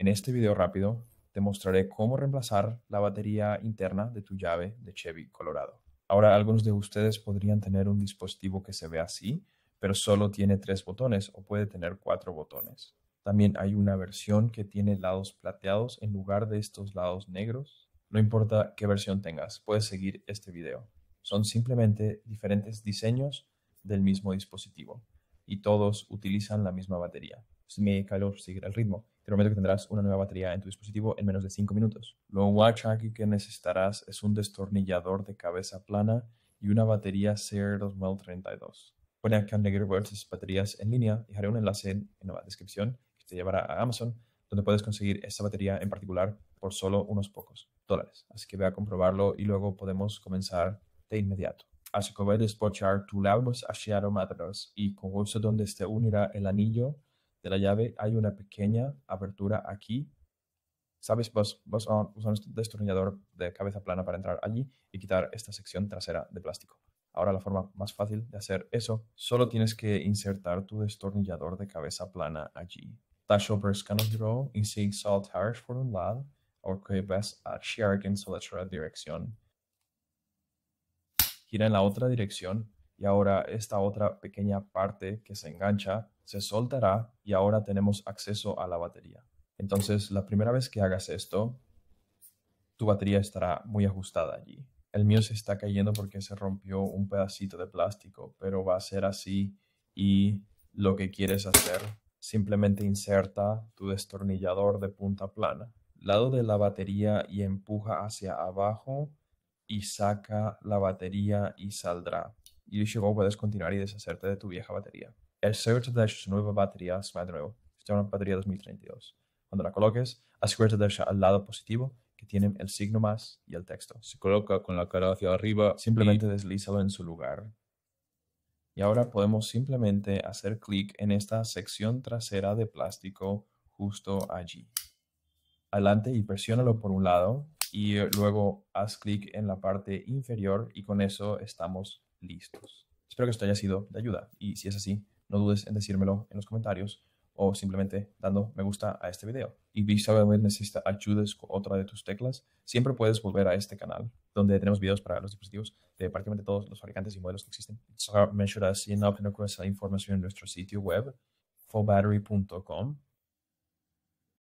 En este video rápido te mostraré cómo reemplazar la batería interna de tu llave de Chevy Colorado. Ahora algunos de ustedes podrían tener un dispositivo que se ve así, pero solo tiene tres botones o puede tener cuatro botones. También hay una versión que tiene lados plateados en lugar de estos lados negros. No importa qué versión tengas, puedes seguir este video. Son simplemente diferentes diseños del mismo dispositivo y todos utilizan la misma batería. Pues, me calor seguiré pues, seguir el ritmo. Te prometo que tendrás una nueva batería en tu dispositivo en menos de 5 minutos. Lo watch que necesitarás es un destornillador de cabeza plana y una batería CR2032. Pone a Worlds sus baterías en línea Dejaré un enlace en la descripción que te llevará a Amazon, donde puedes conseguir esta batería en particular por solo unos pocos dólares. Así que ve a comprobarlo y luego podemos comenzar de inmediato. Así que voy a tu labos hacia Mataros y con gusto donde se unirá el anillo de la llave hay una pequeña abertura aquí. ¿Sabes? Vas, vas a usar un destornillador de cabeza plana para entrar allí y quitar esta sección trasera de plástico. Ahora la forma más fácil de hacer eso, solo tienes que insertar tu destornillador de cabeza plana allí. Draw, Salt Harsh un lado, o que a en dirección. Gira en la otra dirección y ahora esta otra pequeña parte que se engancha se soltará y ahora tenemos acceso a la batería. Entonces, la primera vez que hagas esto, tu batería estará muy ajustada allí. El mío se está cayendo porque se rompió un pedacito de plástico, pero va a ser así y lo que quieres hacer, simplemente inserta tu destornillador de punta plana, lado de la batería y empuja hacia abajo y saca la batería y saldrá y luego puedes continuar y deshacerte de tu vieja batería. El search de su nueva batería Smart Nuevo, es una batería 2032. Cuando la coloques, asegúrate de dejar al lado positivo que tiene el signo más y el texto. Se coloca con la cara hacia arriba. Simplemente y... deslízalo en su lugar. Y ahora podemos simplemente hacer clic en esta sección trasera de plástico justo allí. Adelante y presiónalo por un lado y luego haz clic en la parte inferior y con eso estamos listos. Espero que esto haya sido de ayuda y si es así, no dudes en decírmelo en los comentarios o simplemente dando me gusta a este video. Y si que necesitas ayudas con otra de tus teclas, siempre puedes volver a este canal donde tenemos videos para los dispositivos de prácticamente todos los fabricantes y modelos que existen. y no la información en nuestro sitio web, fullbattery.com.